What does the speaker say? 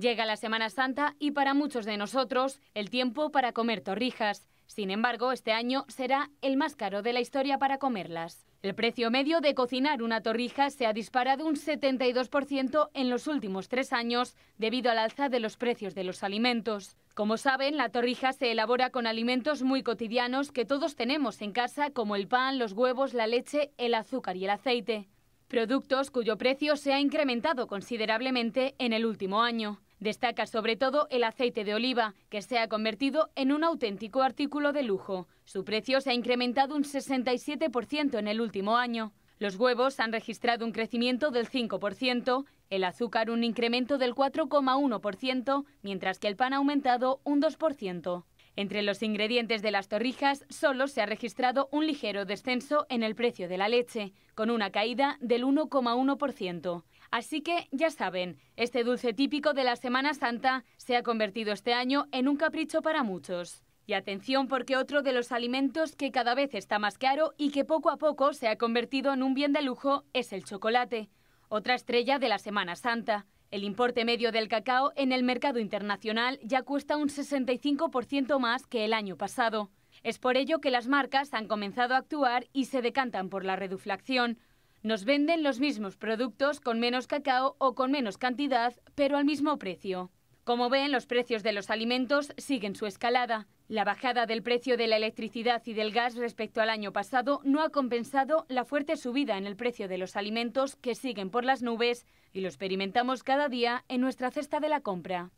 Llega la Semana Santa y para muchos de nosotros el tiempo para comer torrijas. Sin embargo, este año será el más caro de la historia para comerlas. El precio medio de cocinar una torrija se ha disparado un 72% en los últimos tres años debido al alza de los precios de los alimentos. Como saben, la torrija se elabora con alimentos muy cotidianos que todos tenemos en casa, como el pan, los huevos, la leche, el azúcar y el aceite productos cuyo precio se ha incrementado considerablemente en el último año. Destaca sobre todo el aceite de oliva, que se ha convertido en un auténtico artículo de lujo. Su precio se ha incrementado un 67% en el último año. Los huevos han registrado un crecimiento del 5%, el azúcar un incremento del 4,1%, mientras que el pan ha aumentado un 2%. Entre los ingredientes de las torrijas solo se ha registrado un ligero descenso en el precio de la leche, con una caída del 1,1%. Así que, ya saben, este dulce típico de la Semana Santa se ha convertido este año en un capricho para muchos. Y atención porque otro de los alimentos que cada vez está más caro y que poco a poco se ha convertido en un bien de lujo es el chocolate, otra estrella de la Semana Santa. El importe medio del cacao en el mercado internacional ya cuesta un 65% más que el año pasado. Es por ello que las marcas han comenzado a actuar y se decantan por la reduflación. Nos venden los mismos productos con menos cacao o con menos cantidad, pero al mismo precio. Como ven, los precios de los alimentos siguen su escalada. La bajada del precio de la electricidad y del gas respecto al año pasado no ha compensado la fuerte subida en el precio de los alimentos que siguen por las nubes y lo experimentamos cada día en nuestra cesta de la compra.